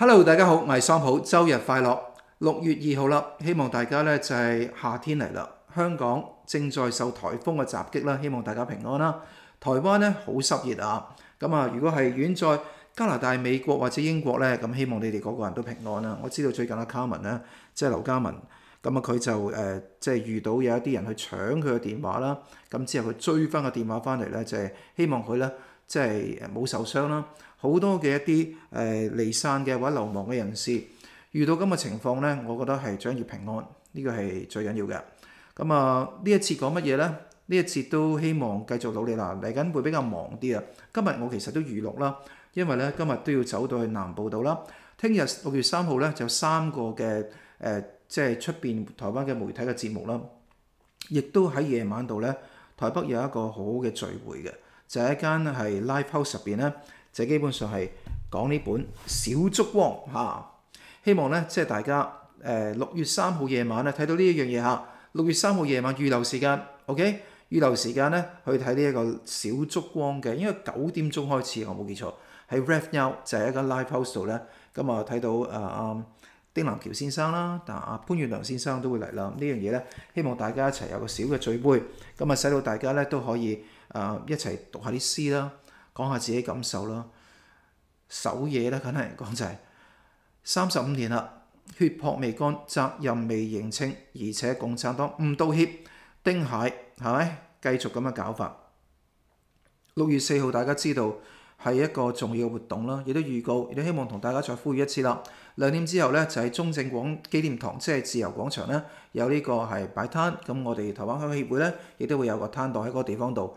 Hello，大家好，我系桑普，周日快乐。六月二号啦，希望大家咧就系夏天嚟啦。香港正在受台风嘅袭击啦，希望大家平安啦。台湾咧好湿热啊，咁啊，如果系远在加拿大、美国或者英国咧，咁希望你哋个个人都平安啦。我知道最近阿 c a r m n 咧，即系刘嘉文，咁啊佢就诶即系遇到有一啲人去抢佢嘅电话啦，咁之后佢追翻个电话翻嚟咧，就系希望佢咧即系冇受伤啦。好多嘅一啲誒離散嘅或者流亡嘅人士遇到咁嘅情況呢，我覺得係長業平安，呢個係最緊要嘅。咁啊，呢一次講乜嘢呢？呢一次都希望繼續努力啦。嚟緊會比較忙啲啊。今日我其實都預錄啦，因為呢今日都要走到去南部度啦。聽日六月三號呢，就三個嘅誒，即係出邊台灣嘅媒體嘅節目啦。亦都喺夜晚度呢，台北有一個好好嘅聚會嘅，就一間係 live house 入邊咧。就基本上係講呢本小燭光嚇，希望咧即係大家誒六月三號夜晚咧睇到呢一樣嘢嚇。六月三號夜晚預留時間，OK，預留時間咧去睇呢一個小燭光嘅，因為九點鐘開始，我冇記錯，喺 r a f NOW 就係一間 live h o s t e 度咧。咁啊睇到誒阿丁南橋先生啦，但阿潘月良先生都會嚟啦。呢樣嘢咧，希望大家一齊有個小嘅聚會，咁啊使到大家咧都可以誒一齊讀下啲詩啦。講下自己感受啦。守嘢咧，簡單嚟講就係三十五年啦，血泊未乾，責任未認清，而且共產黨唔道歉，丁蟹係咪繼續咁嘅搞法？六月四號大家知道係一個重要活動啦，亦都預告，亦都希望同大家再呼籲一次啦。兩點之後咧，就喺中正廣紀念堂，即係自由廣場咧，有呢個係擺攤，咁我哋台灣港協會咧，亦都會有個攤檔喺嗰個地方度。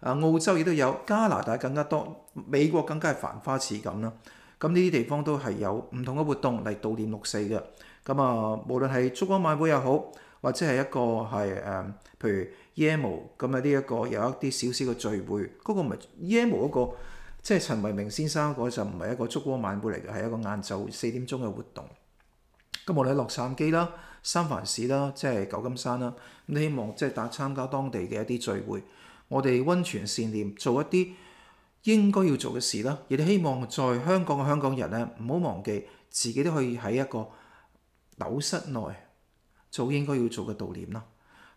啊！澳洲亦都有，加拿大更加多，美國更加繁花似錦啦。咁呢啲地方都係有唔同嘅活動嚟悼念六四嘅。咁啊，無論係燭光晚會又好，或者係一個係誒，譬如 Ye Mo 咁嘅呢一個有一啲少少嘅聚會。嗰個唔係 Ye Mo 嗰個，即係陳維明先生嗰陣唔係一個燭光晚會嚟嘅，係一個晏晝四點鐘嘅活動。咁無論喺洛杉磯啦、三藩市啦、即係九金山啦，咁希望即係打參加當地嘅一啲聚會。我哋温泉善念，做一啲應該要做嘅事啦。亦都希望在香港嘅香港人咧，唔好忘記自己都可以喺一個斗室內做應該要做嘅悼念啦。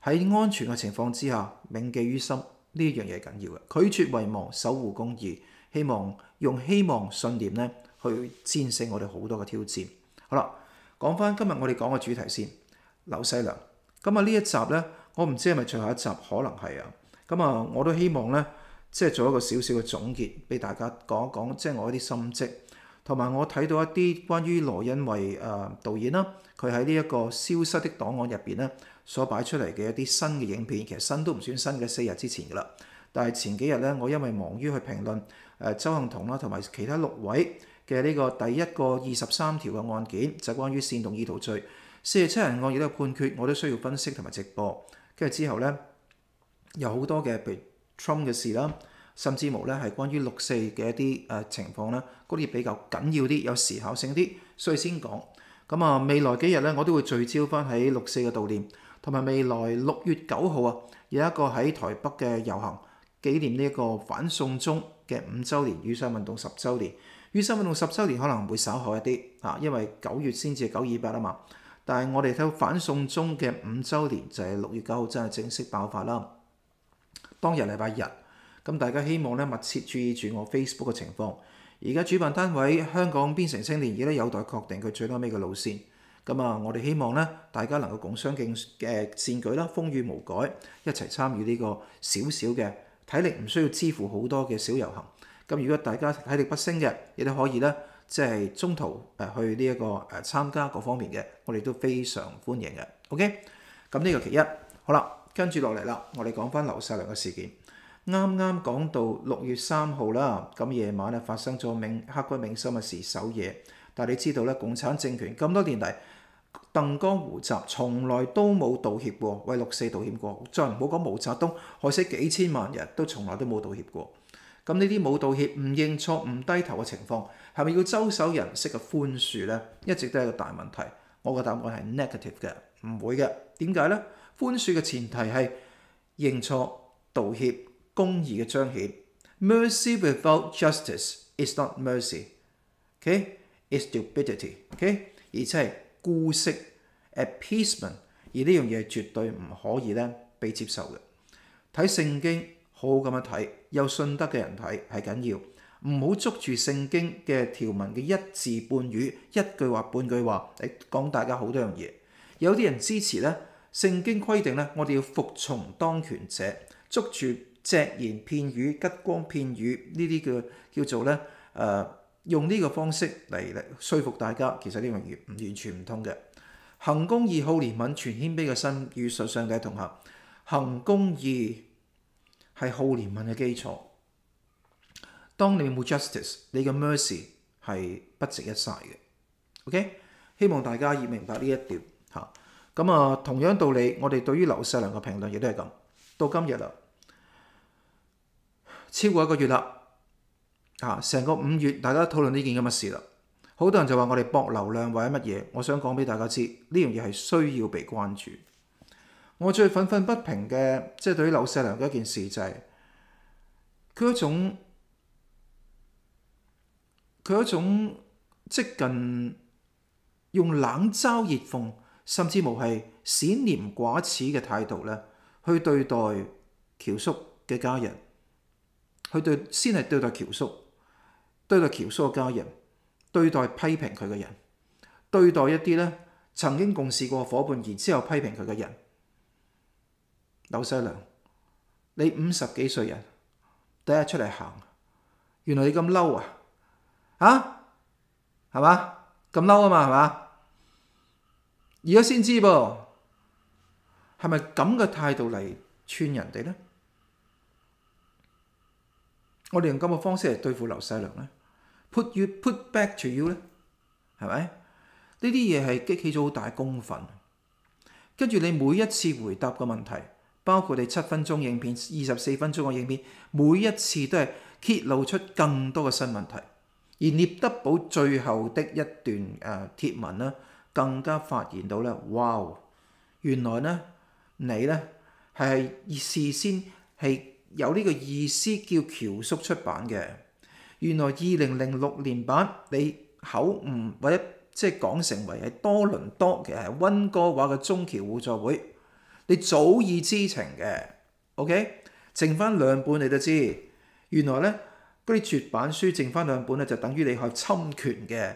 喺安全嘅情況之下，銘記於心呢樣嘢緊要嘅，拒絕遺忘，守護公義。希望用希望信念咧去戰勝我哋好多嘅挑戰。好啦，講翻今日我哋講嘅主題先，劉西良咁啊呢一集咧，我唔知係咪最後一集，可能係啊。咁啊，我都希望咧，即係做一個小小嘅總結，俾大家講一講，即係我一啲心跡，同埋我睇到一啲關於羅恩維啊導演啦，佢喺呢一個消失的檔案入邊咧，所擺出嚟嘅一啲新嘅影片，其實新都唔算新嘅四日之前噶啦，但係前幾日咧，我因為忙於去評論誒周幸彤啦，同埋其他六位嘅呢個第一個二十三條嘅案件，就係關於煽動二度罪四十七人案亦都有判決，我都需要分析同埋直播，跟住之後咧。有好多嘅譬如 Trump 嘅事啦，甚至乎咧係關於六四嘅一啲誒情況啦，嗰啲比較緊要啲、有時效性啲，所以先講咁啊。未來幾日咧，我都會聚焦翻喺六四嘅悼念，同埋未來六月九號啊，有一個喺台北嘅遊行紀念呢一個反送中嘅五週年，雨傘運動十週年。雨傘運動十週年可能會稍後一啲啊，因為九月先至九二八啊嘛。但係我哋睇反送中嘅五週年就係六月九號真係正式爆發啦。當日禮拜日，咁大家希望咧密切注意住我 Facebook 嘅情況。而家主辦單位香港邊城青年節咧有待確定佢最後尾嘅路線。咁啊，我哋希望咧大家能夠共商徑嘅善舉啦，風雨無改，一齊參與呢個小小嘅體力唔需要支付好多嘅小遊行。咁如果大家體力不升嘅，亦都可以咧，即係中途去呢一個誒參加各方面嘅，我哋都非常歡迎嘅。OK，咁呢個其一，好啦。跟住落嚟啦，我哋講翻劉世良嘅事件。啱啱講到六月三號啦，咁夜晚咧發生咗銘刻骨銘心嘅事，守夜。但你知道咧，共產政權咁多年嚟，鄧江湖集從來都冇道歉過，為六四道歉過。再唔好講毛澤東害死幾千萬人，都從來都冇道歉過。咁呢啲冇道歉、唔認錯、唔低頭嘅情況，係咪要周守人識嘅寬恕呢？一直都係個大問題。我個答案係 negative 嘅，唔會嘅。點解呢？宽恕嘅前提係認錯、道歉、公義嘅彰顯。Mercy without justice is not mercy，OK？Is stupidity，OK？而且係姑息、a p peacement，而呢樣嘢絕對唔可以咧被接受嘅。睇聖經，好好咁樣睇，有信德嘅人睇係緊要，唔好捉住聖經嘅條文嘅一字半語、一句話半句話嚟講，大家好多樣嘢。有啲人支持咧。聖經規定咧，我哋要服從當權者，捉住隻言片語、吉光片語呢啲叫叫做咧，誒用呢個方式嚟説服大家，其實呢樣嘢唔完全唔通嘅。行公義、好憐憫、全謙卑嘅心，與屬上帝同行。行公義係好憐憫嘅基礎。當你冇 justice，你嘅 mercy 係不值一哂嘅。OK，希望大家要明白呢一點。咁啊，同樣道理，我哋對於劉世良嘅評論亦都係咁。到今日啦，超過一個月啦，啊，成個五月大家討論呢件咁嘅事啦。好多人就話我哋博流量或者乜嘢，我想講俾大家知，呢樣嘢係需要被關注。我最憤憤不平嘅，即係對於劉世良嘅一件事就係佢一種佢一種即近用冷嘲熱諷。甚至无系闪廉寡耻嘅态度咧，去对待乔叔嘅家人，去对先系对待乔叔，对待乔叔嘅家人，对待批评佢嘅人，对待一啲咧曾经共事过伙伴而之后批评佢嘅人。刘世良，你五十几岁人，第一出嚟行，原来你咁嬲啊？啊，系嘛？咁嬲啊嘛？系嘛？而家先知噃，系咪咁嘅态度嚟串人哋呢？我哋用咁嘅方式嚟对付刘世良呢 p u t you put back to you 呢？系咪？呢啲嘢系激起咗好大公愤。跟住你每一次回答嘅问题，包括你七分钟影片、二十四分钟嘅影片，每一次都系揭露出更多嘅新问题。而聂德宝最后的一段诶贴文啦。更加發現到咧，哇！原來咧，你咧係事先係有呢個意思叫喬叔出版嘅。原來二零零六年版你口誤或者即係講成為係多倫多嘅温哥華嘅中橋互助會，你早已知情嘅。OK，剩翻兩本你都知。原來咧嗰啲絕版書剩翻兩本咧，就等於你係侵權嘅。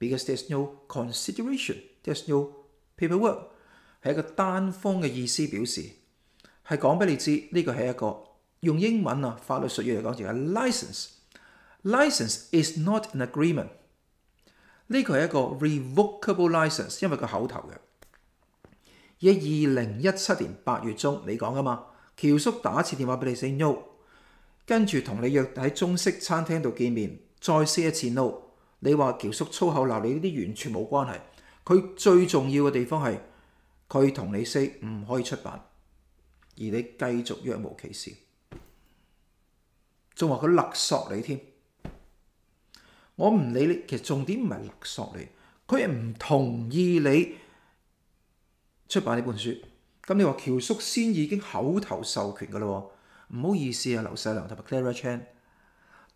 Because there's no consideration, there's no paperwork，系一个单方嘅意思表示，系讲俾你知呢个系一个用英文啊法律术语嚟讲就係 license。License is not an agreement。呢个系一个 revocable license，因为个口头嘅。而二零一七年八月中你讲噶嘛，乔叔打一次电话俾你 say no，跟住同你约喺中式餐厅度见面，再 say 一次 no。你话乔叔粗口闹你呢啲完全冇关系，佢最重要嘅地方系佢同你 say 唔可以出版，而你继续若无其事，仲话佢勒索你添。我唔理你，其实重点唔系勒索你，佢唔同意你出版呢本书。咁你话乔叔先已经口头授权喇喎，唔好意思啊，刘世良同埋 Clara Chan。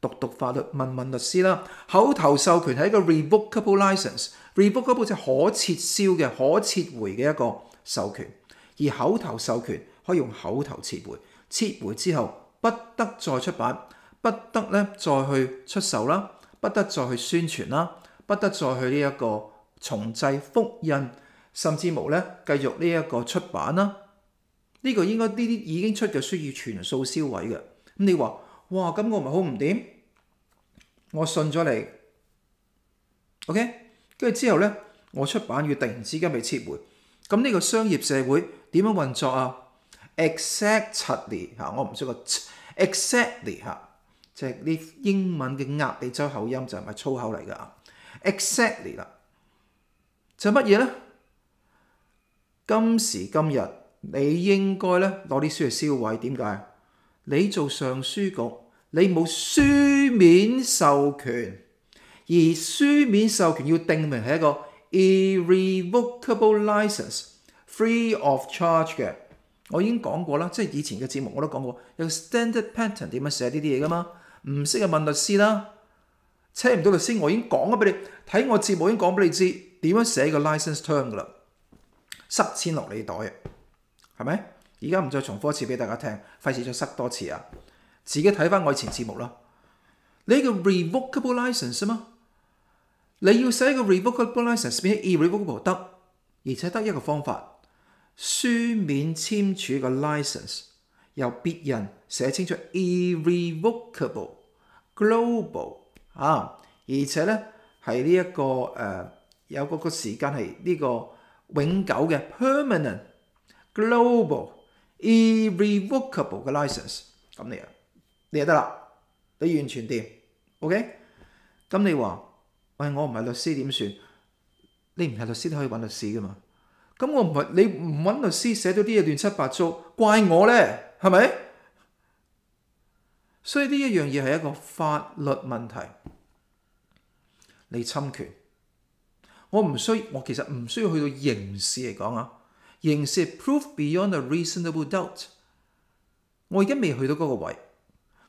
讀讀法律問問律師啦，口頭授權係一個 r e v o c a b l e l i c e n s e r e v o c a b l e 即係可撤銷嘅、可撤回嘅一個授權。而口頭授權可以用口頭撤回，撤回之後不得再出版，不得咧再去出售啦，不得再去宣傳啦，不得再去呢一個重製、复印，甚至無咧繼續呢一個出版啦。呢個應該呢啲已經出嘅需要全數銷毀嘅。咁你話哇，咁我咪好唔掂？我信咗你，OK，跟住之後呢，我出版要突然之間被撤回，咁呢個商業社會點樣運作啊？Exactly 嚇，我唔識個 exactly 嚇，即係啲英文嘅壓脷洲口音就係咪粗口嚟㗎 e x a c t l y 啦，就乜嘢呢？今時今日你應該呢攞啲書嚟銷毀，點解？你做上書局。你冇書面授權，而書面授權要定明係一個 irrevocable l i c e n s e free of charge 嘅。我已經講過啦，即係以前嘅節目我都講過，有 standard pattern 點樣寫呢啲嘢噶嘛？唔識就問律師啦。聽唔到律師，我已經講咗俾你，睇我節目已經講俾你知點樣寫個 l i c e n s e term 噶啦，塞钱落你袋，係咪？而家唔再重複一次俾大家聽，費事再塞多次啊！自己睇翻愛情節目啦。你個 revocable l i c e n s e 啊，你要寫個 revocable l i c e n s e 變 e-revocable 得，而且得一個方法書面簽署個 l i c e n s e 由別人寫清楚 e-revocable global 啊，而且咧係呢一個誒有個個時間係呢個永久嘅 permanent global e-revocable 嘅 l i c e n s e 咁樣。你就得啦，你完全掂，OK？咁你话喂，我唔系律师点算？你唔系律师都可以揾律师噶嘛？咁我唔系你唔揾律师写到啲嘢乱七八糟，怪我咧系咪？所以呢一样嘢系一个法律问题，你侵权。我唔需，我其实唔需要去到刑事嚟讲啊。刑事 proof beyond a reasonable doubt，我而家未去到嗰个位。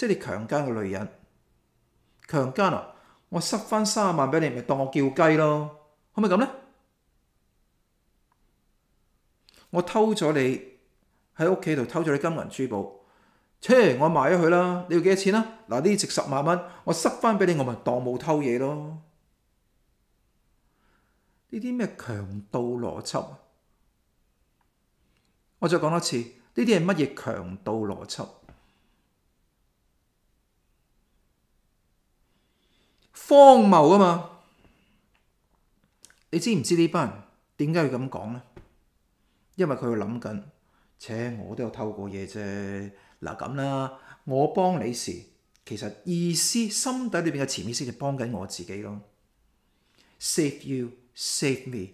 即係你強姦個女人，強姦啊！我塞翻三十萬俾你，咪當我叫雞咯，可唔可以咁呢？我偷咗你喺屋企度偷咗你金銀珠寶，切我賣咗佢啦，你要幾多錢啊？嗱呢啲值十萬蚊，我塞翻俾你，我咪當冇偷嘢咯。呢啲咩強盜邏輯啊？我再講多次，呢啲係乜嘢強盜邏輯？荒谬啊嘛！你知唔知呢班人点解要咁讲呢？因为佢谂紧，且我都有偷过嘢啫。嗱咁啦，我帮你时，其实意思心底里边嘅潜意识就帮紧我自己咯。Save you, save me,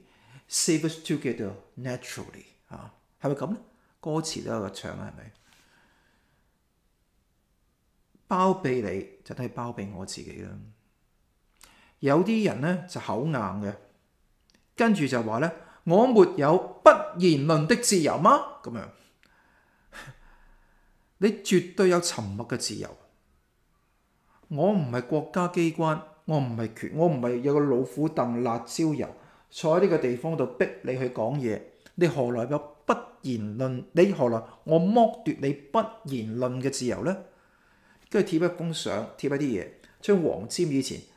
save us together naturally。吓，系咪咁咧？歌词都有个唱系咪？包庇你，就等于包庇我自己啦。有啲人呢就口硬嘅，跟住就話呢：「我沒有不言論的自由吗？咁樣 你絕對有沉默嘅自由。我唔係國家機關，我唔係权，我唔係有個老虎凳辣椒油坐喺呢個地方度逼你去講嘢。你何來有不言論？你何來我剝奪你不言論嘅自由呢？跟住貼一公相，貼一啲嘢，將黃尖以前。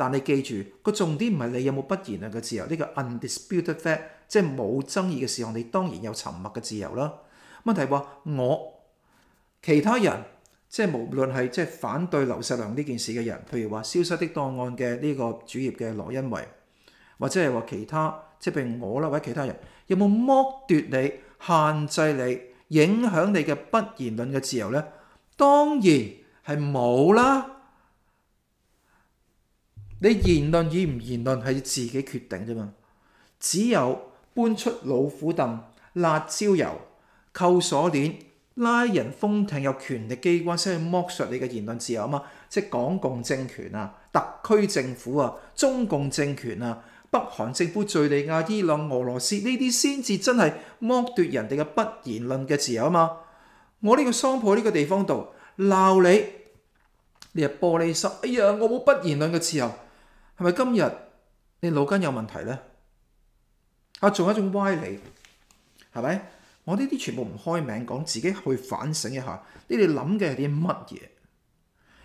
但你記住個重點唔係你有冇不言論嘅自由，呢個 undisputed fact 即係冇爭議嘅事項，你當然有沉默嘅自由啦。問題話我其他人即係無論係即係反對劉世良呢件事嘅人，譬如話《消失的檔案》嘅呢個主頁嘅羅恩維，或者係話其他即係譬如我啦，或者其他人有冇剝奪你、限制你、影響你嘅不言論嘅自由呢？當然係冇啦。你言論與唔言論係自己決定啫嘛？只有搬出老虎凳、辣椒油、扣鎖鏈、拉人封艇，有權力機關先去剝削你嘅言論自由啊嘛！即港共政權啊、特區政府啊、中共政權啊、北韓政府、敍利亞、伊朗、俄羅斯呢啲先至真係剝奪人哋嘅不言論嘅自由啊嘛！我呢個桑普呢個地方度鬧你，你係玻璃心，哎呀，我冇不言論嘅自由。系咪今日你脑筋有问题咧？啊，仲有一种歪理，系咪？我呢啲全部唔开名，讲自己去反省一下，你哋谂嘅系啲乜嘢？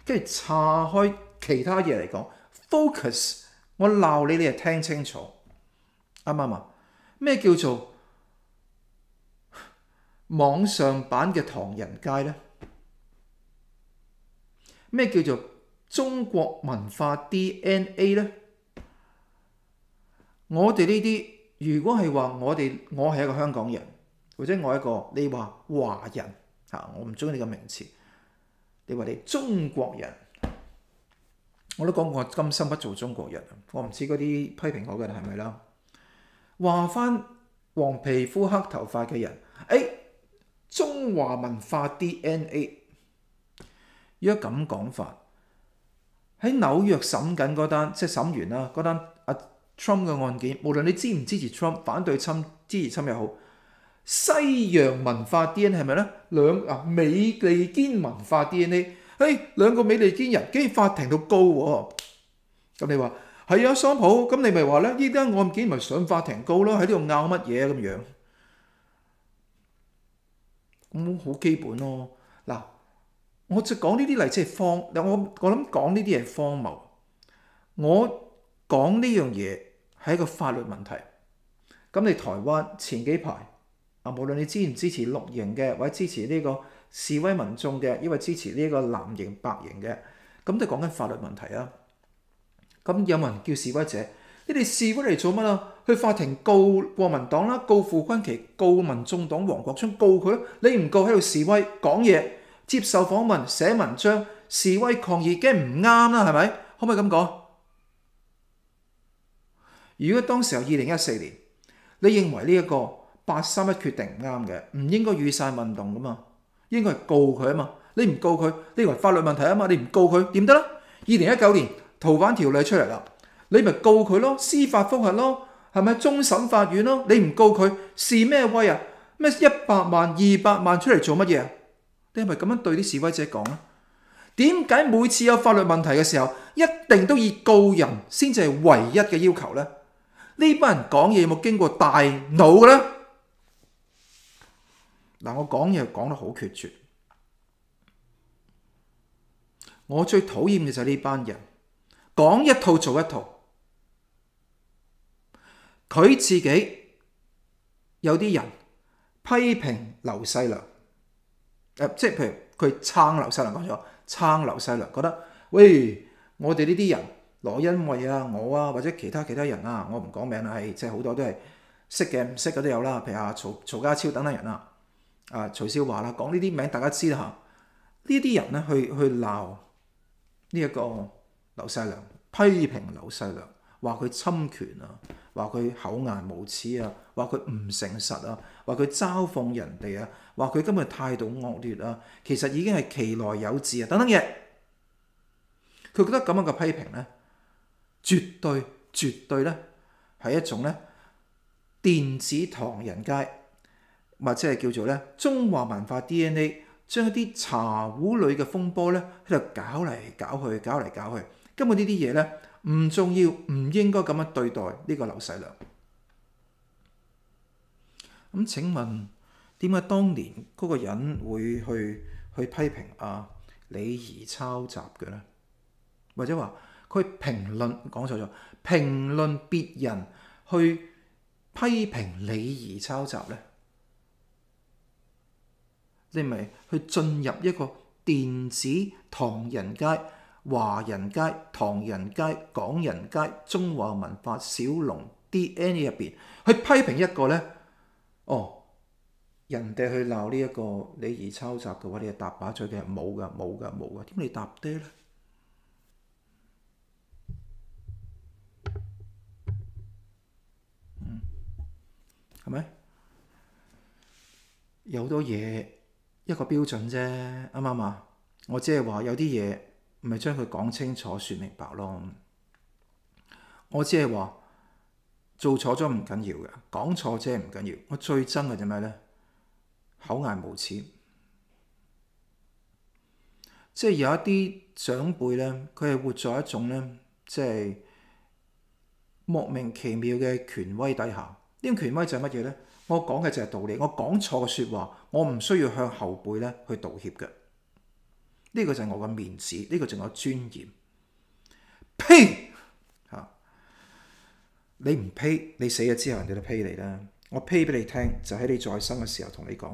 跟住查开其他嘢嚟讲，focus，我闹你，你又听清楚，啱唔啱？咩叫做网上版嘅唐人街咧？咩叫做？中國文化 D N A 呢我哋呢啲如果係話我哋我係一個香港人，或者我一個你話華人我唔中意呢個名詞。你話你中國人，我都講過，今生不做中國人。我唔似嗰啲批評我嘅係咪啦？話翻黃皮膚黑頭髮嘅人，哎中華文化 D N A，如果咁講法。喺紐約審緊嗰單，即係審完啦嗰單阿 Trump 嘅案件。無論你支唔支持 Trump，反對侵支持侵也好，西洋文化 DNA 係咪咧？兩啊美利堅文化 DNA，嘿，兩個美利堅人竟然法庭度告喎。咁你話係啊，桑普咁你咪話咧？呢單案件咪上法庭告咯，喺呢度拗乜嘢咁樣？咁好基本咯，嗱。我就講呢啲例子係荒，但我我諗講呢啲係荒謬。我講呢樣嘢係一個法律問題。咁你台灣前幾排啊，無論你支唔支持綠營嘅，或者支持呢個示威民眾嘅，因為支持呢個藍營白營嘅，咁都講緊法律問題啊。咁有冇人叫示威者？你哋示威嚟做乜啊？去法庭告國民黨啦，告傅君奇，告民眾黨黃國昌，告佢你唔告喺度示威講嘢。接受訪問、寫文章、示威抗議，驚唔啱啦，係咪？可唔可以咁講？如果當時候二零一四年，你認為呢一個八三一決定唔啱嘅，唔應該雨傘運動噶嘛，應該告佢啊嘛。你唔告佢呢個法律問題啊嘛，你唔告佢點得啦？二零一九年逃犯條例出嚟啦，你咪告佢咯，司法覆核咯，係咪？終審法院咯，你唔告佢是咩威啊？咩一百萬、二百萬出嚟做乜嘢？你系咪咁样對啲示威者講咧？點解每次有法律問題嘅時候，一定都以告人先至係唯一嘅要求咧？呢班人講嘢有冇經過大腦咧？嗱，我講嘢講得好決絕，我最討厭嘅就係呢班人講一套做一套，佢自己有啲人批評劉世良。即係譬如佢撐劉世良講咗，撐劉世良覺得，喂，我哋呢啲人攞因為啊我啊或者其他其他人啊，我唔講名啦，係即係好多都係識嘅唔識嘅都有啦。譬如阿曹曹家超等等人啦，啊，徐少華啦，講呢啲名大家知啦。呢啲人咧去去鬧呢一個劉世良，批評劉世良，話佢侵權啊，話佢口硬無恥啊，話佢唔誠實啊，話佢嘲諷人哋啊。話佢今日態度惡劣啊，其實已經係其來有智啊等等嘢。佢覺得咁樣嘅批評咧，絕對絕對咧係一種咧電子唐人街，或者係叫做咧中華文化 DNA，將一啲茶壺裏嘅風波咧喺度搞嚟搞去，搞嚟搞去。根本呢啲嘢咧唔重要，唔應該咁樣對待呢個劉世良。咁請問？點解當年嗰個人會去去批評啊李儀抄襲嘅咧？或者話佢評論講錯咗？評論別人去批評李儀抄襲咧？你咪去進入一個電子唐人街、華人街、唐人街、港人街、中華文化小龍 D N A 入邊去批評一個咧？哦！人哋去鬧呢一個你而抄襲嘅話，你係搭把嘴嘅，冇噶，冇噶，冇噶，點你搭爹咧？嗯，係咪有好多嘢一個標準啫？啱唔啱啊？我只係話有啲嘢咪將佢講清楚、説明白咯。我只係話做錯咗唔緊要嘅，講錯啫唔緊要。我最憎嘅就咩咧？口顏無恥，即係有一啲長輩咧，佢係活在一種咧，即係莫名其妙嘅權威底下。呢種權威就係乜嘢咧？我講嘅就係道理，我講錯嘅説話，我唔需要向後輩咧去道歉嘅。呢個就係我嘅面子，呢個仲有尊嚴。呸！嚇，你唔呸，你死咗之後人哋都呸你啦。我呸俾你聽，就喺你再生嘅時候同你講。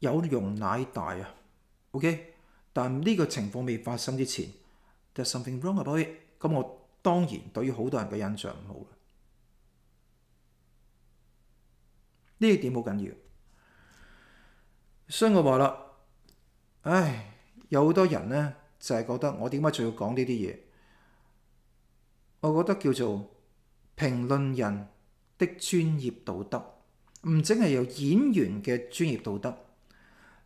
有容乃大啊，OK？但呢個情況未發生之前，there's something wrong about it。咁我當然對於好多人嘅印象唔好啦。呢點好緊要，所以我話啦，唉，有好多人呢，就係覺得我點解仲要講呢啲嘢？我覺得叫做評論人的專業道德唔整係由演員嘅專業道德。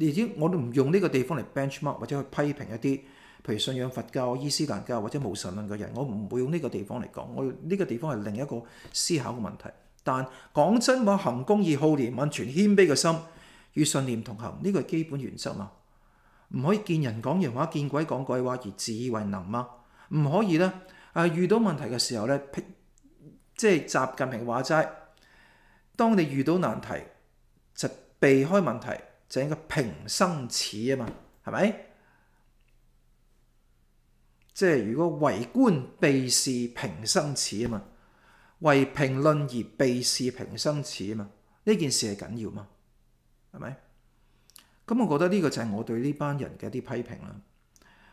你知我都唔用呢個地方嚟 benchmark 或者去批評一啲，譬如信仰佛教、伊斯蘭教或者無神論嘅人。我唔會用呢個地方嚟講，我呢個地方係另一個思考嘅問題。但講真話，行公義、好憐憫、全謙卑嘅心與信念同行，呢個係基本原則嘛。唔可以見人講人話，見鬼講鬼話而自以為能嘛。唔可以咧，誒遇到問題嘅時候咧，即係習近平話齋，當你遇到難題就避開問題。就應該平生耻啊嘛，係咪？即係如果為官避事平生耻啊嘛，為評論而避事平生耻啊嘛，呢件事係緊要嘛，係咪？咁我覺得呢個就係我對呢班人嘅一啲批評啦。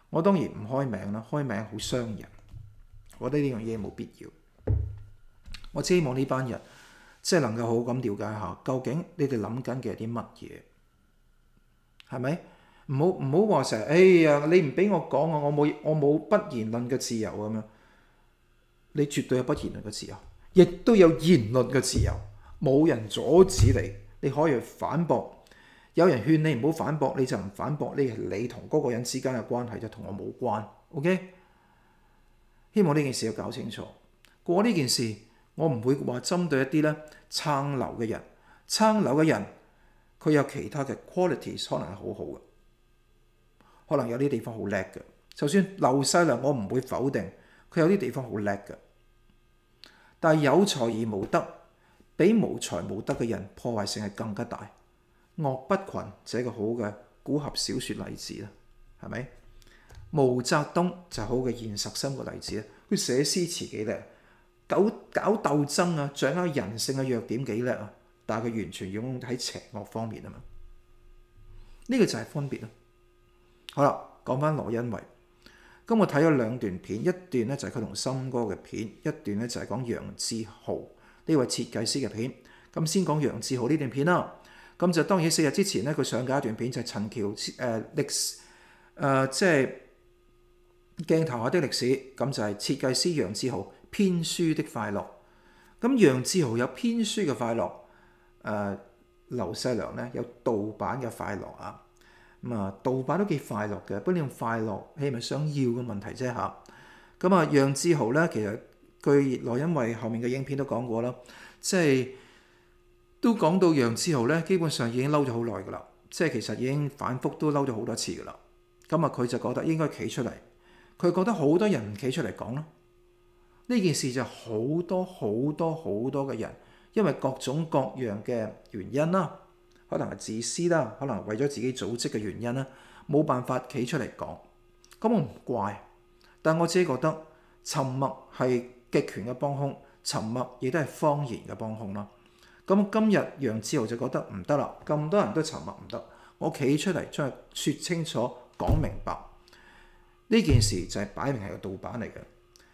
我當然唔開名啦，開名好傷人，我覺得呢樣嘢冇必要。我希望呢班人即係能夠好好咁了解下，究竟你哋諗緊嘅係啲乜嘢？系咪？唔好唔好話成，日，哎呀！你唔俾我講我，我冇我冇不言論嘅自由啊你絕對有不言論嘅自由，亦都有言論嘅自由。冇人阻止你，你可以反駁。有人勸你唔好反駁，你就唔反駁。你你同嗰個人之間嘅關係就同我冇關。OK。希望呢件事要搞清楚。過呢件事，我唔會話針對一啲咧撐樓嘅人，撐樓嘅人。佢有其他嘅 qualities 可能係好好嘅，可能有啲地方好叻嘅。就算劉世良，我唔會否定佢有啲地方好叻嘅。但係有才而無德，比無才無德嘅人破壞性係更加大。岳不群就係個好嘅古俠小説例子啦，係咪？毛澤東就好嘅現實生活例子啦。佢寫詩詞幾叻，搞搞鬥爭啊，掌握人性嘅弱點幾叻啊！但系佢完全用喺邪恶方面啊嘛，呢個就係分別啦。好啦，講翻羅恩維，今日睇咗兩段片，一段咧就係佢同森哥嘅片，一段咧就係講楊志豪呢位設計師嘅片。咁先講楊志豪呢段片啦。咁就當然四日之前咧，佢上嘅一段片就係陳桥诶歷史即係鏡頭下的歷史。咁就係設計師楊志豪編書的快樂。咁楊志豪有編書嘅快樂。誒劉世良咧有盜版嘅快樂啊，咁啊盜版都幾快樂嘅，不用快樂係咪想要嘅問題啫嚇。咁啊楊志豪咧，其實據羅因慧後面嘅影片都講過啦，即係都講到楊志豪咧，基本上已經嬲咗好耐㗎啦，即係其實已經反覆都嬲咗好多次㗎啦。咁啊佢就覺得應該企出嚟，佢覺得好多人唔企出嚟講咯，呢件事就好多好多好多嘅人。因為各種各樣嘅原因啦，可能係自私啦，可能為咗自己組織嘅原因啦，冇辦法企出嚟講，咁我唔怪。但我自己覺得沉默係極權嘅幫兇，沉默亦都係方言嘅幫兇啦。咁今日楊志豪就覺得唔得啦，咁多人都沉默唔得，我企出嚟將説清楚、講明白呢件事，就係擺明係個盜版嚟嘅。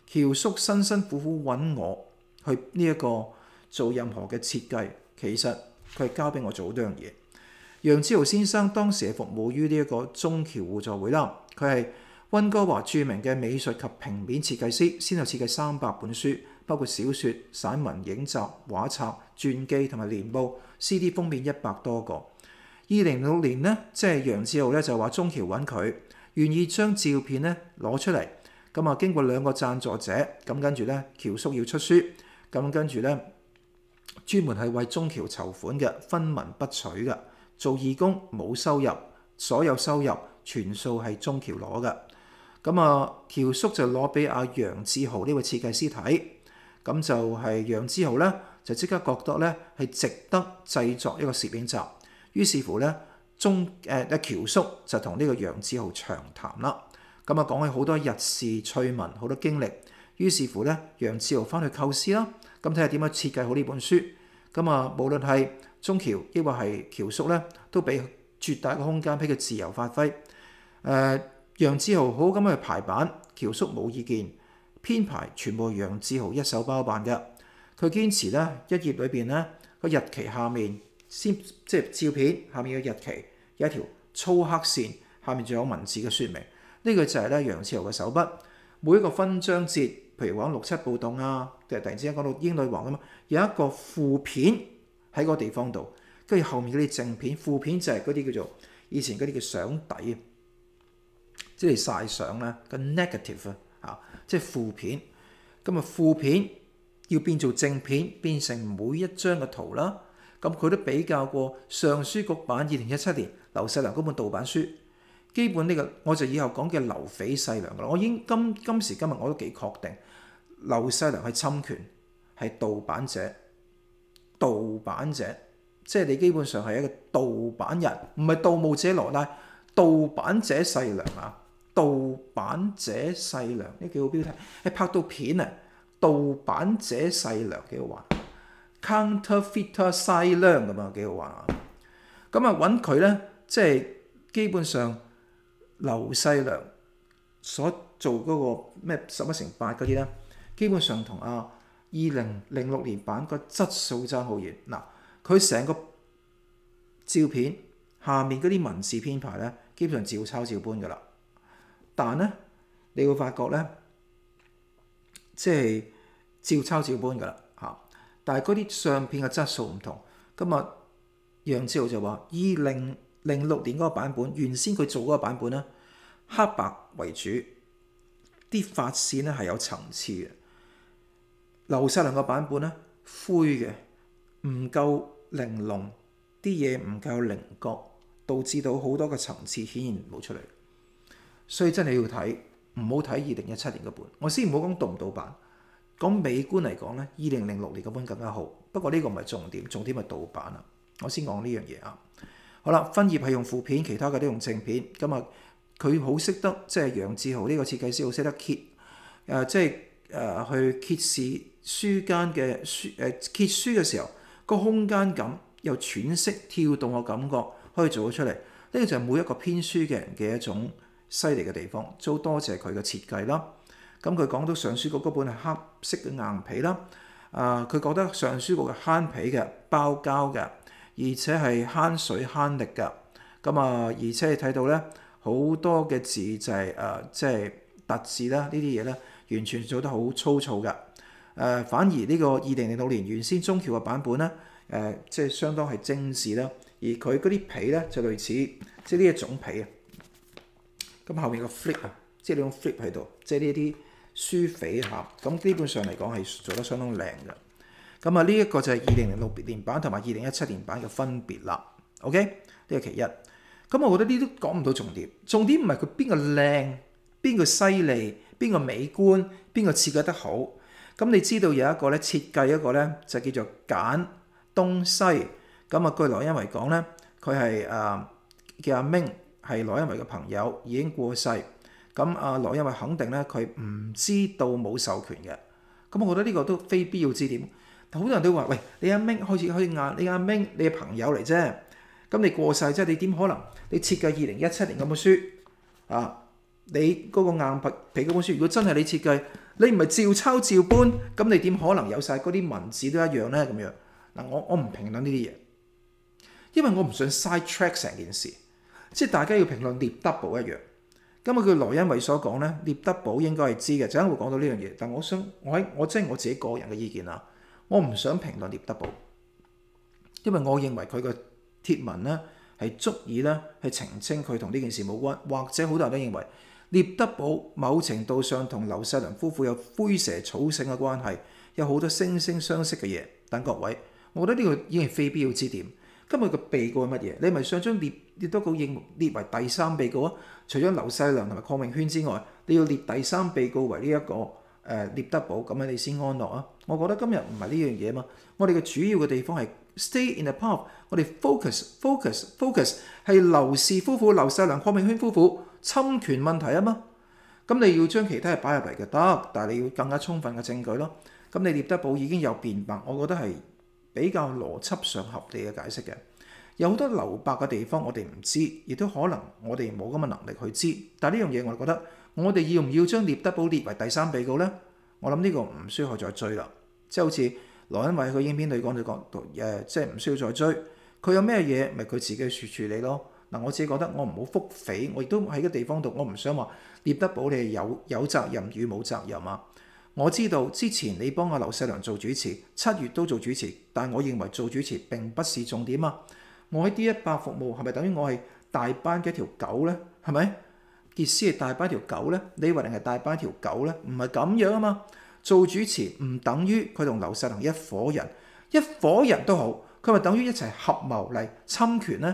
喬叔辛辛苦苦揾我去呢一個。做任何嘅設計，其實佢係交俾我做好多樣嘢。楊志豪先生當時係服務於呢一個中橋互助會啦。佢係溫哥華著名嘅美術及平面設計師，先後設計三百本書，包括小說、散文、影集、畫冊、專記同埋年報、C D 封面一百多個。二零六年呢，即係楊志豪咧就話中橋揾佢願意將照片咧攞出嚟。咁啊，經過兩個贊助者咁跟住咧，喬叔要出書咁跟住咧。專門係為中橋籌款嘅，分文不取嘅，做義工冇收入，所有收入全數係中橋攞嘅。咁啊，橋叔就攞俾阿楊志豪呢位設計師睇，咁就係楊志豪咧就即刻覺得咧係值得製作一個攝影集。於是乎咧，中誒阿橋叔就同呢個楊志豪長談啦。咁啊，講起好多日事趣聞，好多經歷。於是乎咧，楊志豪翻去構思啦。咁睇下點樣設計好呢本書？咁啊，無論係中橋亦或係喬叔咧，都俾絕大嘅空間俾佢自由發揮。誒，楊志豪好好咁去排版，喬叔冇意見，編排全部楊志豪一手包辦嘅。佢堅持咧，一頁裏邊咧個日期下面先即係照片下面嘅日期，有一條粗黑線，下面仲有文字嘅説明。呢個就係咧楊志豪嘅手筆，每一個分章節。譬如講六七暴動啊，即係突然之間講到英女王咁嘛，有一個副片喺個地方度，跟住後面嗰啲正片，副片就係嗰啲叫做以前嗰啲嘅相底，啊，即係曬相啦，個 negative 啊，即係副片咁啊。副片要變做正片，變成每一張嘅圖啦。咁佢都比較過上書局版二零一七年劉世良嗰本盜版書，基本呢個我就以後講嘅流匪世良噶啦。我應今今時今日我都幾確定。流西良係侵權係盜版者，盜版者即係你基本上係一個盜版人，唔係盜墓者羅拉，盜版者細良啊！盜版者細良呢幾好標題係拍到片啊！盜版者細良幾好玩，counterfeiter 細良咁啊幾好玩啊！咁啊揾佢咧，即係基本上劉世良所做嗰個咩十一乘八嗰啲咧。基本上同啊二零零六年版個質素爭好遠，嗱佢成個照片下面嗰啲文字編排咧，基本上照抄照搬噶啦。但咧，你會發覺咧，即係照抄照搬噶啦嚇。但係嗰啲相片嘅質素唔同。今日楊志豪就話：二零零六年嗰個版本原先佢做嗰個版本咧，黑白為主，啲髮線咧係有層次嘅。流世良個版本咧，灰嘅，唔夠玲珑，啲嘢唔夠靈穎，導致到好多個層次顯然冇出嚟，所以真係要睇唔好睇二零一七年嘅本。我先唔好講盜唔盜版，講美觀嚟講咧，二零零六年嗰本更加好。不過呢個唔係重點，重點係盗版啊。我先講呢樣嘢啊。好啦，分页係用副片，其他嘅都用正片。咁啊，佢好識得即係楊志豪呢個設計師好識得揭，誒即係誒去揭示。書間嘅書誒揭書嘅時候，個空間感又喘息跳動嘅感覺，可以做到出嚟。呢個就係每一個編書嘅人嘅一種犀利嘅地方，都多謝佢嘅設計啦。咁佢講到上書局嗰本黑色嘅硬皮啦，啊，佢覺得上書局嘅慳皮嘅包膠嘅，而且係慳水慳力嘅。咁啊，而且睇到咧好多嘅字就係誒，即係特字啦，呢啲嘢咧完全做得好粗糙㗎。誒反而呢個二零零六年原先中橋嘅版本咧，誒即係相當係精緻啦，而佢嗰啲皮咧就類似即係呢一總皮啊，咁後面個 flip 啊，即係呢種 flip 喺度，即係呢啲書扉盒，咁基本上嚟講係做得相當靚嘅，咁啊呢一個就係二零零六年版同埋二零一七年版嘅分別啦。OK，呢個其一，咁我覺得呢啲講唔到重點，重點唔係佢邊個靚，邊個犀利，邊個美觀，邊個設計得好。咁你知道有一個咧設計一個咧就叫做揀東西咁啊據羅恩維講咧佢係誒叫阿明係羅恩維嘅朋友已經過世咁啊羅恩維肯定咧佢唔知道冇授權嘅咁我覺得呢個都非必要知點，好多人都話喂你阿明開始開始嗌你阿明你嘅朋友嚟啫，咁你過世即係你點可能你設計二零一七年咁嘅書啊你嗰個硬皮皮嗰本書如果真係你設計？你唔係照抄照搬，咁你點可能有晒嗰啲文字都一樣呢？咁樣嗱，我我唔評論呢啲嘢，因為我唔想 side track 成件事，即係大家要評論獵德寶一樣。今日佢羅恩偉所講呢，獵德寶應該係知嘅，陣間會講到呢樣嘢。但我想，我喺我即係我自己個人嘅意見啊，我唔想評論獵德寶，因為我認為佢嘅貼文呢係足以呢去澄清佢同呢件事冇關，或者好多人都認為。聂德宝某程度上同刘世良夫妇有灰蛇草绳嘅关系，有好多惺惺相惜嘅嘢。等各位，我覺得呢个已經非必要之點。今日嘅被告係乜嘢？你咪想將聂聂德宝列列為第三被告啊？除咗刘世良同埋邝明轩之外，你要列第三被告為呢一個誒聂德宝，咁樣你先安樂啊？我覺得今日唔係呢樣嘢啊嘛。我哋嘅主要嘅地方係 stay in the park，我哋 focus focus focus 係刘氏夫妇、刘世良、邝明轩夫妇。侵權問題啊嘛，咁你要將其他嘢擺入嚟嘅得，但係你要更加充分嘅證據咯。咁你聂德寶已經有辯白，我覺得係比較邏輯上合理嘅解釋嘅。有好多留白嘅地方，我哋唔知，亦都可能我哋冇咁嘅能力去知。但呢樣嘢我覺得，我哋要唔要將聂德寶列為第三被告呢？我諗呢個唔需要再追啦。即係好似羅恩維佢影片對講對講，誒即係唔需要再追。佢有咩嘢咪佢自己處處理咯。嗱，我自己覺得我唔好覆匪，我亦都喺個地方度，我唔想話聂德寶你係有有責任與冇責任啊！我知道之前你幫阿劉世良做主持，七月都做主持，但我認為做主持並不是重點啊！我喺 D 一百服務係咪等於我係大班嘅一條狗呢？係咪傑斯係大班條狗呢？你為定係大班條狗呢？唔係咁樣啊嘛！做主持唔等於佢同劉世良一伙人，一伙人都好，佢咪等於一齊合謀嚟侵權呢？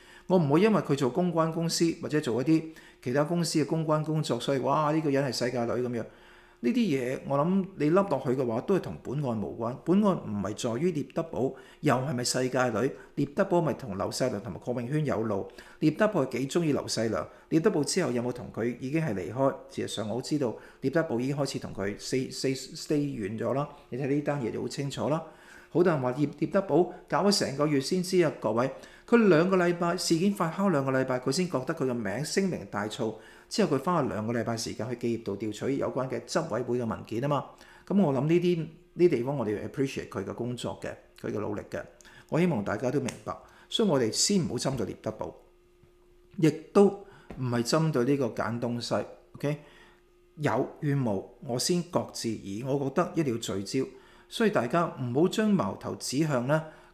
我唔會因為佢做公關公司或者做一啲其他公司嘅公關工作，所以哇呢個人係世界女咁樣。呢啲嘢我諗你笠落去嘅話，都係同本案無關。本案唔係在於聂德寶，又係咪世界女？聂德寶咪同劉世良同埋郭永圈有路？聂德寶幾中意劉世良？聂德寶之後有冇同佢已經係離開？事實上我知道，聂德寶已經開始同佢 stay stay stay 遠咗啦。你睇呢單嘢就好清楚啦。好多人話聂聂德寶搞咗成個月先知啊，各位。佢兩個禮拜事件發酵兩個禮拜，佢先覺得佢個名聲名大噪。之後佢花咗兩個禮拜時間去紀業度調取有關嘅執委會嘅文件啊嘛。咁我諗呢啲呢地方我哋要 appreciate 佢嘅工作嘅，佢嘅努力嘅。我希望大家都明白，所以我哋先唔好針對猎德堡，亦都唔係針對呢個揀東西。OK，有與無，我先各自而。我覺得一定要聚焦，所以大家唔好將矛頭指向咧。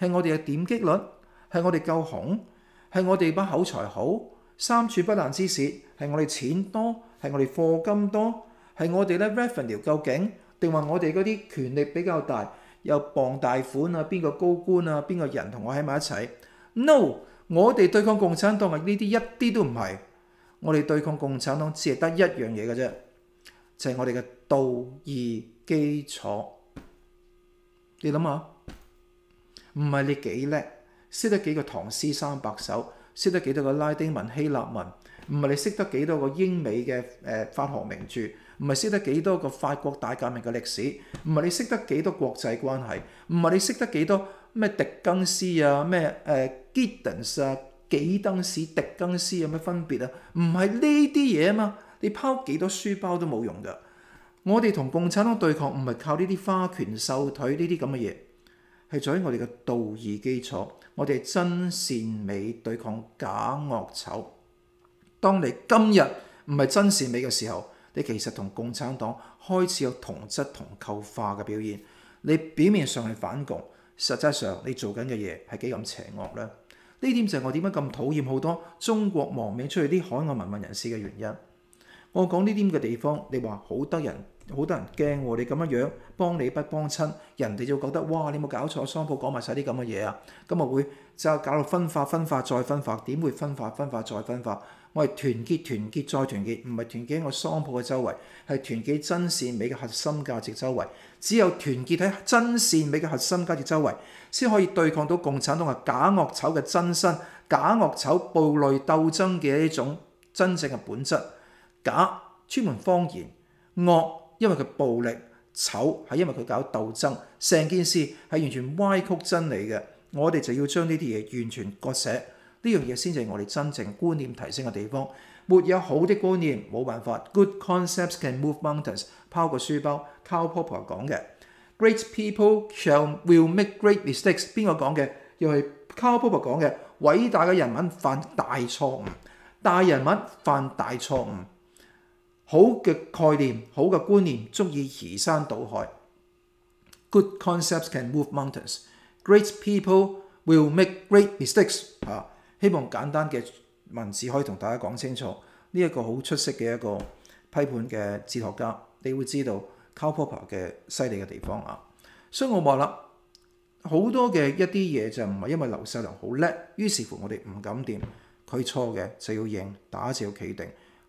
係我哋嘅點擊率，係我哋夠红，係我哋把口才好，三處不難之舌，係我哋錢多，係我哋貨金多，係我哋咧 r e v e e n u e 究竟定話我哋嗰啲權力比較大，又傍大款啊，邊個高官啊，邊個人同我喺埋一齊？No，我哋對抗共產黨啊，呢啲一啲都唔係，我哋對抗共產黨只係得一樣嘢嘅啫，就係我哋嘅道義基礎。你諗下？唔係你幾叻，識得幾個唐詩三百首，識得幾多個拉丁文、希臘文，唔係你識得幾多個英美嘅誒法學名著，唔係識得幾多個法國大革命嘅歷史，唔係你識得幾多國際關係，唔係你識得幾多咩狄更斯啊咩誒吉 n 斯啊，幾登史、狄更斯有咩分別啊？唔係呢啲嘢啊嘛，你拋幾多書包都冇用噶。我哋同共產黨對抗唔係靠呢啲花拳瘦腿呢啲咁嘅嘢。係在於我哋嘅道義基礎，我哋真善美對抗假惡丑。當你今日唔係真善美嘅時候，你其實同共產黨開始有同質同構化嘅表現。你表面上係反共，實際上你做緊嘅嘢係幾咁邪惡呢？呢點就係我點解咁討厭好多中國亡命出去啲海外文運人士嘅原因。我講呢啲嘅地方，你話好得人。好多人驚喎，你咁樣樣幫你不幫親，人哋就覺得哇！你冇搞錯，商鋪講埋晒啲咁嘅嘢啊，咁啊會就搞到分化、分化再分化，點會分化、分化再分化？我係團結、團結再團結，唔係團結喺我商鋪嘅周圍，係團結真善美嘅核心價值周圍。只有團結喺真善美嘅核心價值周圍，先可以對抗到共產黨嘅假惡丑嘅真身，假惡丑暴戾鬥爭嘅一種真正嘅本質。假專門方言，惡。因為佢暴力、醜係因為佢搞鬥爭，成件事係完全歪曲真理嘅。我哋就要將呢啲嘢完全割捨，呢樣嘢先至我哋真正觀念提升嘅地方。沒有好的觀念，冇辦法。Good concepts can move mountains。拋個書包，Carl Popper 講嘅。Great people shall will make great mistakes。邊個講嘅？又係 Carl Popper 講嘅。偉大嘅人物犯大錯誤，大人物犯大錯誤。好嘅概念、好嘅觀念足以移山倒海。Good concepts can move mountains. Great people will make great mistakes。啊，希望簡單嘅文字可以同大家講清楚。呢一個好出色嘅一個批判嘅哲學家，你會知道 Cowper 嘅犀利嘅地方啊。所以我話啦，好多嘅一啲嘢就唔係因為劉世良好叻，於是乎我哋唔敢掂佢錯嘅就要認，打就要企定。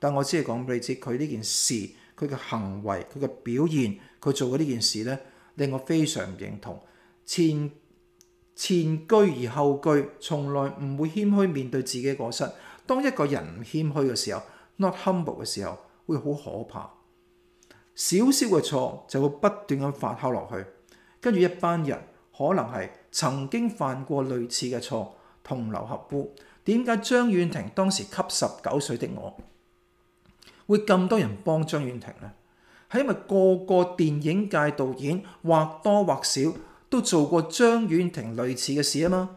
但我只係講俾你知，佢呢件事，佢嘅行為，佢嘅表現，佢做嘅呢件事咧，令我非常唔認同。前前居而後居，從來唔會謙虛面對自己過失。當一個人唔謙虛嘅時候，not humble 嘅時候，會好可怕。少少嘅錯就會不斷咁發酵落去，跟住一班人可能係曾經犯過類似嘅錯，同流合污。點解張婉婷當時吸十九歲的我？會咁多人幫張婉婷呢？係因為個個電影界導演或多或少都做過張婉婷類似嘅事啊嘛。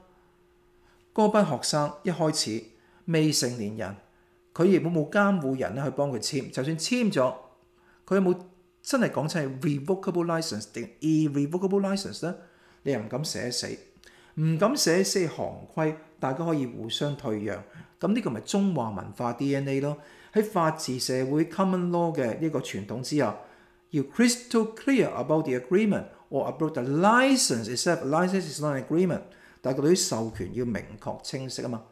嗰班學生一開始未成年人，佢亦冇冇監護人咧去幫佢签，就算签咗，佢有冇真係講真係 revocable l i c e n s e 定 irrevocable l i c e n s e 呢？你又唔敢寫死，唔敢寫死行規，大家可以互相退讓。咁呢個咪中華文化 DNA 咯。喺法治社會 common law 嘅呢個傳統之下，要 crystal clear about the agreement or about the l i c e n s e except l i c e n s e is not agreement。但係對啲授權要明確清晰啊嘛。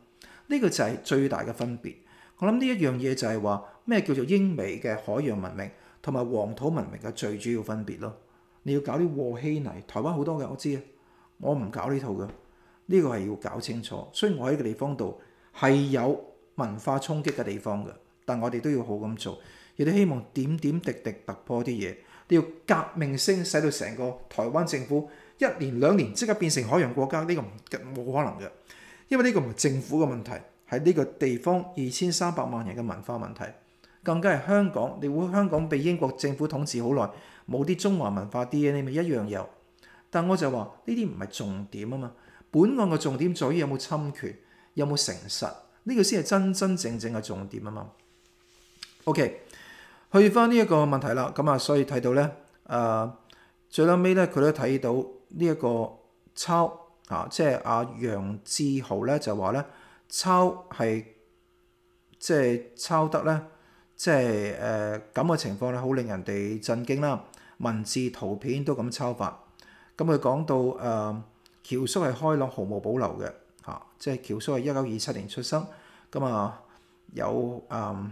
呢個就係最大嘅分別。我諗呢一樣嘢就係話咩叫做英美嘅海洋文明同埋黃土文明嘅最主要分別咯。你要搞啲和稀泥，台灣好多嘅我知啊，我唔搞呢套嘅。呢個係要搞清楚。雖然我喺個地方度係有文化衝擊嘅地方嘅。但我哋都要好咁做，亦都希望點點滴滴突破啲嘢。你要革命聲，使到成個台灣政府一年兩年即刻變成海洋國家呢個冇可能嘅，因為呢個唔係政府嘅問題，系呢個地方二千三百萬人嘅文化問題，更加係香港。你會香港被英國政府統治好耐，冇啲中華文化 DNA，咪一樣有。但我就話呢啲唔係重點啊嘛。本案嘅重點在于有冇侵權，有冇誠實呢個先係真真正正嘅重點啊嘛。OK，去翻呢一個問題啦，咁啊，所以睇到咧，誒，最後尾咧，佢都睇到呢一個抄啊，即係阿楊志豪咧就話咧，抄係即係抄得咧，即係誒咁嘅情況咧，好令人哋震驚啦。文字圖片都咁抄法，咁佢講到誒喬叔係開朗毫無保留嘅，嚇，即係喬叔係一九二七年出生，咁啊有嗯。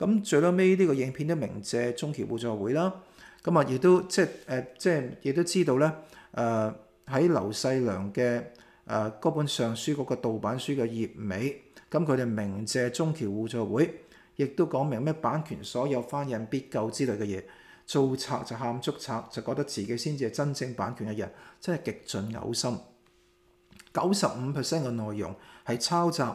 咁最尾呢個影片都明借中橋互助會啦，咁啊亦都即係誒即係亦都知道咧，誒喺劉世良嘅誒嗰本上書嗰個盜版書嘅頁尾，咁佢哋明借中橋互助會，亦都講明咩版權所有翻印必究之類嘅嘢，做賊就喊足賊，就覺得自己先至係真正版權嘅人，真係極盡嘔心，九十五 percent 嘅內容係抄襲。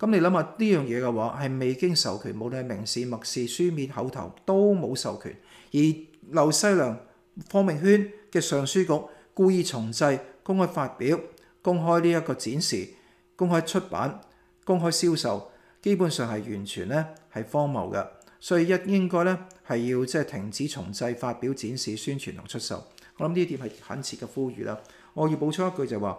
咁你諗下呢樣嘢嘅話，係未經授權，無論明示、默示、書面、口頭，都冇授權。而劉西良、方明軒嘅上書局故意重製、公開發表、公開呢一個展示、公開出版、公開銷售，基本上係完全咧係荒謬嘅。所以一應該咧係要即係停止重製、發表、展示、宣傳同出售。我諗呢點係很切嘅呼籲啦。我要補充一句就話。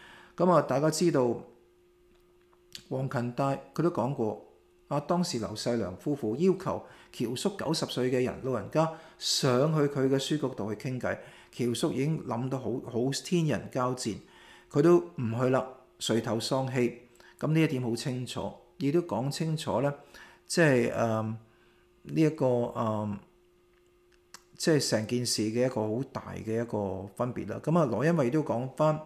咁啊！大家知道黃勤帶佢都講過啊，當時劉世良夫婦要求喬叔九十歲嘅人老人家上去佢嘅書局度去傾偈，喬叔已經諗到好好天人交戰，佢都唔去啦，垂頭喪氣。咁呢一點好清楚，亦都講清楚咧，即係誒呢一個誒即係成件事嘅一個好大嘅一個分別啦。咁啊，羅恩惠亦都講翻。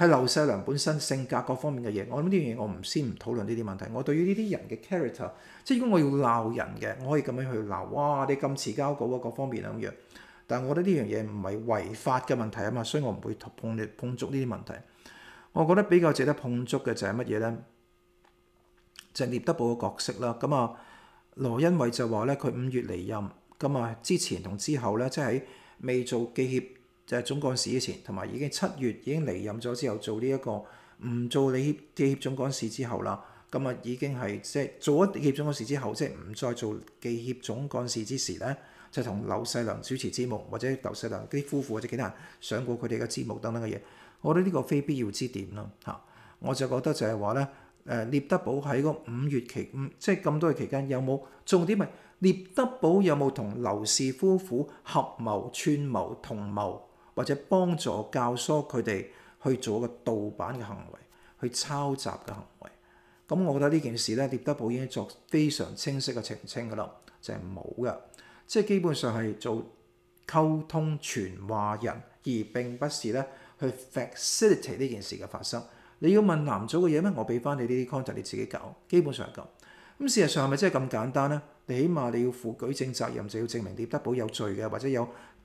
係劉世良本身性格各方面嘅嘢，我呢樣嘢我唔先唔討論呢啲問題。我對於呢啲人嘅 character，即係如果我要鬧人嘅，我可以咁樣去鬧。哇！你咁遲交稿啊，各方面咁樣。但我覺得呢樣嘢唔係違法嘅問題啊嘛，所以我唔會碰碰觸呢啲問題。我覺得比較值得碰觸嘅就係乜嘢咧？就係聂德寶嘅角色啦。咁啊，羅恩伟就話咧，佢五月離任。咁啊，之前同之後咧，即係未做記協。就係總幹事之前，同埋已經七月已經離任咗之後，做呢一個唔做理協總幹事之後啦。咁啊，已經係即係做咗總幹事之後，即係唔再做記協總幹事之時咧，就同劉世良主持節目，或者劉世良啲夫婦或者幾多人上過佢哋嘅節目等等嘅嘢。我覺得呢個非必要之點啦嚇，我就覺得就係話咧誒，獵德寶喺個五月期，即係咁多嘅期間有冇重點？咪聂德寶有冇同劉氏夫婦合謀串謀同謀？或者幫助教唆佢哋去做個盜版嘅行為，去抄襲嘅行為。咁我覺得呢件事咧，獵德堡已經作非常清晰嘅澄清噶啦，就係冇嘅，即係基本上係做溝通傳話人，而並不是咧去 facilitate 呢件事嘅發生。你要問男組嘅嘢咩？我俾翻你呢啲 content，你自己搞。基本上係咁。咁事實上係咪真係咁簡單咧？你起碼你要負舉證責任，就要證明獵德堡有罪嘅，或者有。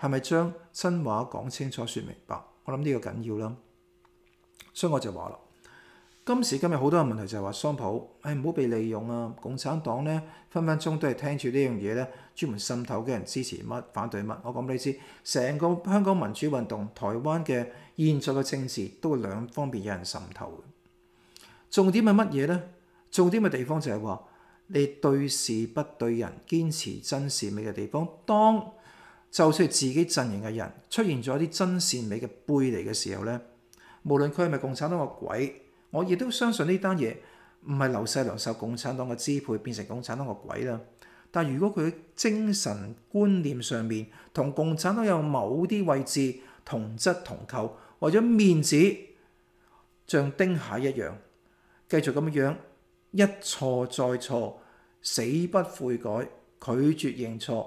係咪將真話講清楚、説明白？我諗呢個緊要啦，所以我就話啦，今時今日好多嘅問題就係話桑普誒唔好被利用啊！共產黨咧分分鐘都係聽住呢樣嘢咧，專門滲透嘅人支持乜、反對乜。我講俾你知，成個香港民主運動、台灣嘅現在嘅政治都會兩方面有人滲透。重點係乜嘢咧？重點嘅地方就係話你對事不對人，堅持真善美嘅地方，當。就算自己陣營嘅人出現咗啲真善美嘅背嚟嘅時候呢，無論佢係咪共產黨個鬼，我亦都相信呢單嘢唔係劉世良受共產黨嘅支配變成共產黨個鬼啦。但如果佢精神觀念上面同共產黨有某啲位置同質同構，為咗面子，像丁蟹一樣，繼續咁樣一錯再錯，死不悔改，拒絕認錯。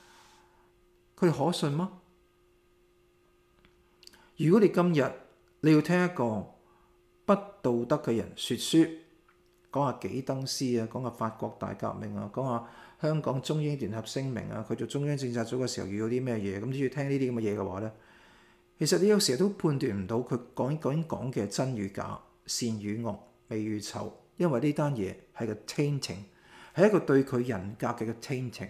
佢可信嗎？如果你今日你要聽一個不道德嘅人说书，講下幾登斯啊，講下法國大革命啊，講下香港中英聯合聲明啊，佢做中央政策組嘅時候遇到啲咩嘢，咁都要聽呢啲咁嘅嘢嘅話咧，其實你有時候都判斷唔到佢講竟講嘅真與假、善與惡、美與醜，因為呢單嘢係個 n g 係一個對佢人格嘅 tainting。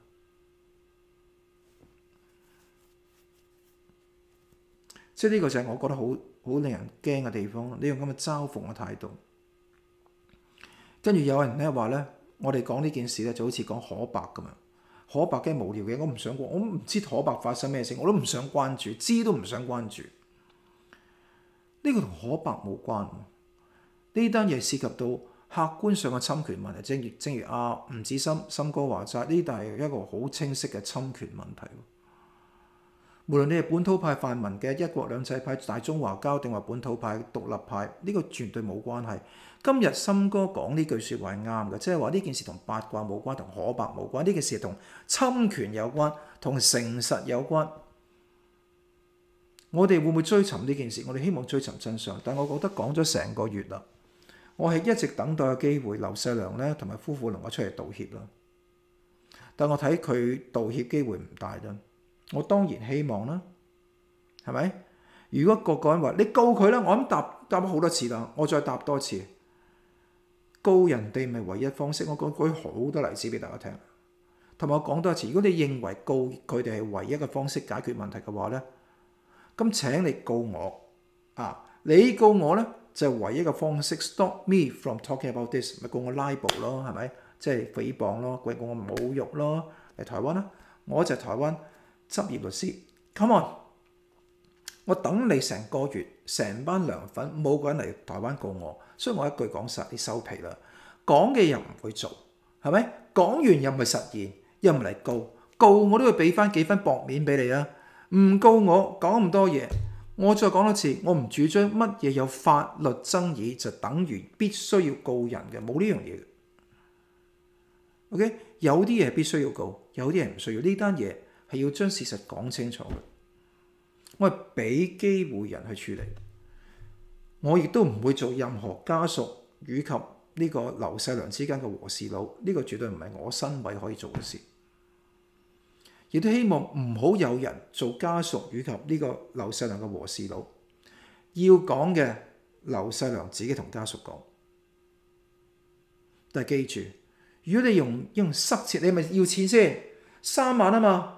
即係呢個就係我覺得好好令人驚嘅地方呢種咁嘅嘲諷嘅態度。跟住有人咧話咧，我哋講呢件事咧就好似講可白咁樣，可白驚無聊嘅，我唔想我唔知可白發生咩事，我都唔想關注，知都唔想關注。呢個同可白冇關，呢單嘢涉及到客觀上嘅侵權問題，正如正如阿吳子深深哥話齋，呢但係一個好清晰嘅侵權問題。無論你係本土派、泛民嘅一國兩制派、大中華交定話本土派獨立派，呢個絕對冇關係。今日森哥講呢句説話係啱嘅，即係話呢件事同八卦冇關，同可白冇關，呢件事同侵權有關，同誠實有關。我哋會唔會追尋呢件事？我哋希望追尋真相，但我覺得講咗成個月啦，我係一直等待嘅機會，劉世良咧同埋夫婦能夠出嚟道歉啦。但我睇佢道歉機會唔大啦。我當然希望啦，係咪？如果個個人話你告佢啦，我咁答答咗好多次啦，我再答多次，告人哋咪唯一方式。我講過好多例子俾大家聽，同埋我講多次。如果你認為告佢哋係唯一嘅方式解決問題嘅話咧，咁請你告我啊！你告我咧就係唯一嘅方式。Stop me from talking about this 咪告我 libel 咯，係咪？即係誹謗咯，鬼告我侮辱咯，嚟台灣啦，我就台灣。執業律師，come on，我等你成個月，成班良粉冇個人嚟台灣告我，所以我一句講實，你收皮啦。講嘅又唔會做，係咪？講完又唔咪實現，又唔嚟告，告我都會俾翻幾分薄面俾你啊！唔告我講咁多嘢，我再講多次，我唔主張乜嘢有法律爭議就等於必須要告人嘅，冇呢樣嘢 OK，有啲嘢必須要告，有啲嘢唔需要呢單嘢。系要将事实讲清楚嘅，我系俾机会人去处理，我亦都唔会做任何家属以及呢个刘世良之间嘅和事佬，呢个绝对唔系我身位可以做嘅事，亦都希望唔好有人做家属以及呢个刘世良嘅和事佬，要讲嘅刘世良自己同家属讲，但系记住，如果你用用塞钱，你咪要钱先，三万啊嘛。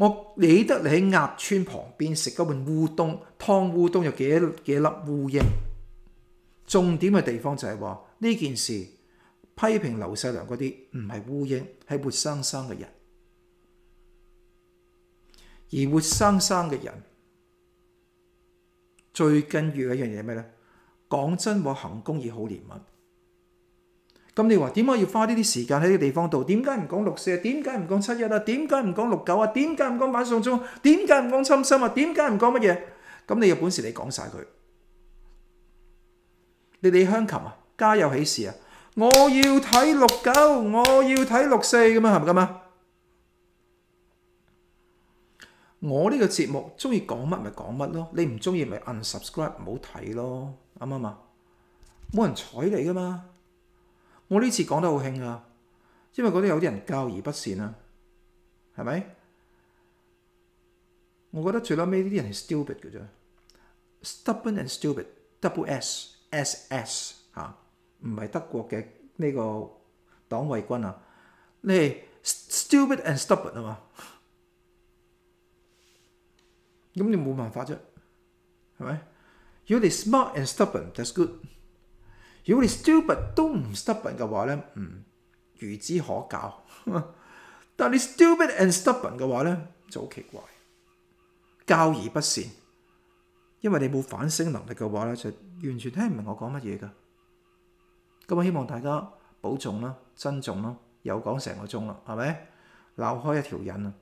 我理得你喺鸭村旁边食嗰碗乌冬汤，乌冬有几几粒乌蝇。重点嘅地方就系话呢件事批评刘世良嗰啲唔系乌蝇，系活生生嘅人。而活生生嘅人最紧要嘅一样嘢咩咧？讲真，我行公义好怜悯。咁你話點解要花呢啲時間喺呢個地方度？點解唔講六四啊？點解唔講七一啊？點解唔講六九啊？點解唔講反送中？點解唔講侵深啊？點解唔講乜嘢？咁你有本事你講晒佢。你李香琴啊？家有喜事啊？我要睇六九，我要睇六四咁啊，係咪咁啊？我呢個節目中意講乜咪講乜咯，你唔中意咪 unsubscribe 唔好睇咯，啱唔啱啊？冇人睬你噶嘛？我呢次講得好兴啊，因為觉得有啲人教而不善啊，係咪？我覺得最嬲尾呢啲人係 stupid 嘅啫 s t u b b o r n and stupid，double s s s 唔係德國嘅呢個黨衛軍啊，你 stupid and stupid 啊嘛，咁你冇辦法啫，係咪如果你 smart and stubborn，that's good。如果你 stupid 都唔 stubborn 嘅话咧，嗯，如之可教；但你 stupid and stubborn 嘅话咧，就好奇怪，教而不善，因为你冇反省能力嘅话咧，就完全听唔明我讲乜嘢噶。咁我希望大家保重啦，珍重啦，又讲成个钟啦，系咪？闹开一条瘾啊！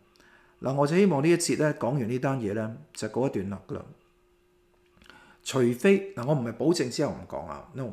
嗱，我就希望呢一节咧讲完呢单嘢咧，就告一段落噶啦。除非嗱，我唔系保证之后唔讲啊，no。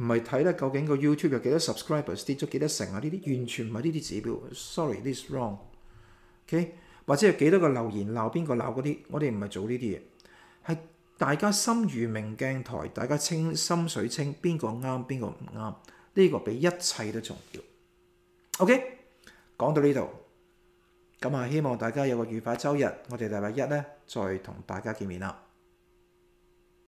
唔係睇咧，究竟個 YouTube 有幾多 subscriber，s 跌咗幾多成啊？呢啲完全唔係呢啲指標，sorry，this wrong。OK，或者有幾多個留言鬧邊個鬧嗰啲，我哋唔係做呢啲嘢，係大家心如明鏡台，大家清心水清，邊個啱邊個唔啱，呢個比一切都重要。OK，講到呢度，咁啊希望大家有個愉快周日，我哋禮拜一咧再同大家見面啦。